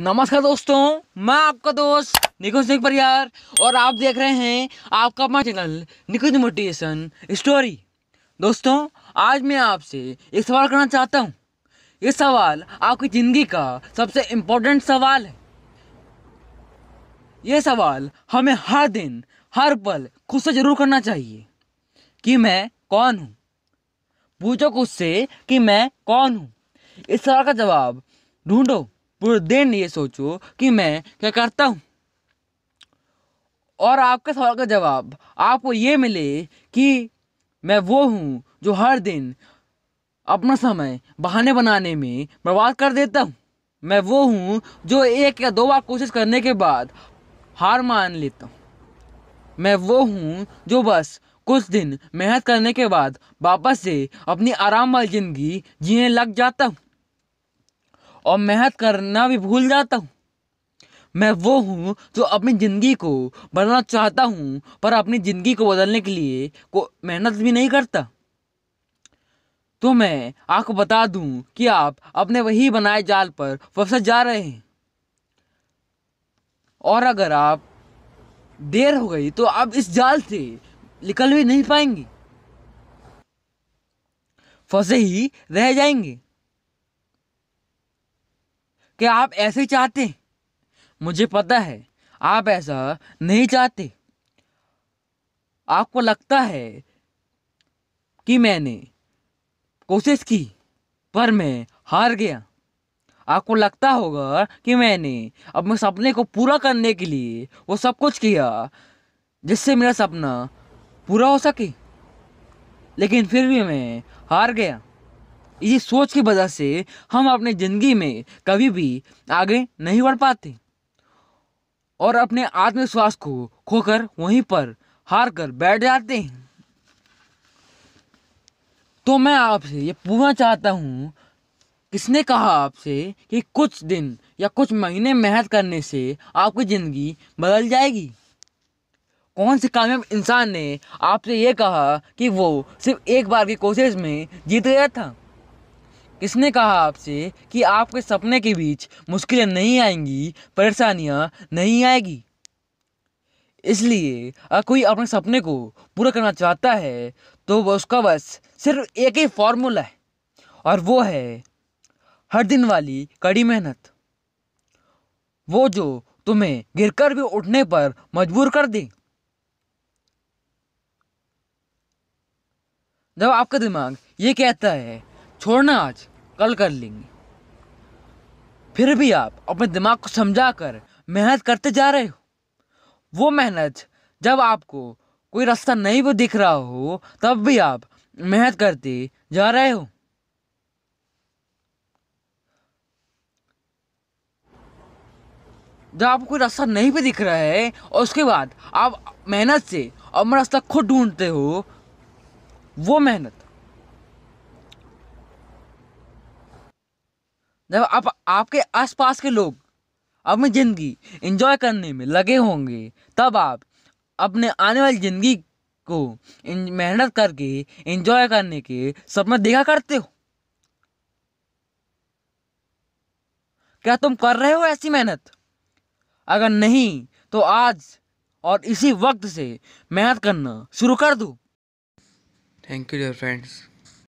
नमस्कार दोस्तों मैं आपका दोस्त निकुंज सिंह परियार और आप देख रहे हैं आपका अपना चैनल निकुंज मोटिवेशन स्टोरी दोस्तों आज मैं आपसे एक सवाल करना चाहता हूँ ये सवाल आपकी ज़िंदगी का सबसे इम्पोर्टेंट सवाल है ये सवाल हमें हर दिन हर पल खुद से ज़रूर करना चाहिए कि मैं कौन हूँ पूछो खुद से कि मैं कौन हूँ इस सवाल का जवाब ढूंढो पूरे दिन ये सोचो कि मैं क्या करता हूँ और आपके सवाल का जवाब आपको ये मिले कि मैं वो हूँ जो हर दिन अपना समय बहाने बनाने में बर्बाद कर देता हूँ मैं वो हूँ जो एक या दो बार कोशिश करने के बाद हार मान लेता हूँ मैं वो हूँ जो बस कुछ दिन मेहनत करने के बाद वापस से अपनी आराम वाली ज़िंदगी जीने लग जाता हूँ और मेहनत करना भी भूल जाता हूँ मैं वो हूँ जो अपनी ज़िंदगी को बदलना चाहता हूँ पर अपनी ज़िंदगी को बदलने के लिए को मेहनत भी नहीं करता तो मैं आपको बता दूँ कि आप अपने वही बनाए जाल पर फंसे जा रहे हैं और अगर आप देर हो गई तो आप इस जाल से निकल भी नहीं पाएंगे फंसे ही रह जाएंगे कि आप ऐसे चाहते मुझे पता है आप ऐसा नहीं चाहते आपको लगता है कि मैंने कोशिश की पर मैं हार गया आपको लगता होगा कि मैंने अपने सपने को पूरा करने के लिए वो सब कुछ किया जिससे मेरा सपना पूरा हो सके लेकिन फिर भी मैं हार गया इसी सोच की वजह से हम अपने ज़िंदगी में कभी भी आगे नहीं बढ़ पाते और अपने आत्मविश्वास को खोकर वहीं पर हार कर बैठ जाते हैं तो मैं आपसे ये पूछना चाहता हूँ किसने कहा आपसे कि कुछ दिन या कुछ महीने मेहनत करने से आपकी ज़िंदगी बदल जाएगी कौन से कामयाब इंसान ने आपसे ये कहा कि वो सिर्फ एक बार की कोशिश में जीत गया था किसने कहा आपसे कि आपके सपने के बीच मुश्किलें नहीं आएंगी परेशानियाँ नहीं आएगी इसलिए अगर कोई अपने सपने को पूरा करना चाहता है तो वह उसका बस सिर्फ एक ही फॉर्मूला है और वो है हर दिन वाली कड़ी मेहनत वो जो तुम्हें गिरकर भी उठने पर मजबूर कर दे जब आपका दिमाग ये कहता है छोड़ना आज कल कर लेंगे फिर भी आप अपने दिमाग को समझा कर मेहनत करते जा रहे हो वो मेहनत जब आपको कोई रास्ता नहीं भी दिख रहा हो तब भी आप मेहनत करते जा रहे हो जब आपको कोई रास्ता नहीं भी दिख रहा है और उसके बाद आप मेहनत से अपना रास्ता खुद ढूंढते हो वो मेहनत जब आप आपके आसपास के लोग अपनी ज़िंदगी एंजॉय करने में लगे होंगे तब आप अपने आने वाली ज़िंदगी को मेहनत करके एंजॉय करने के सपना देखा करते हो क्या तुम कर रहे हो ऐसी मेहनत अगर नहीं तो आज और इसी वक्त से मेहनत करना शुरू कर दो थैंक यू डियर फ्रेंड्स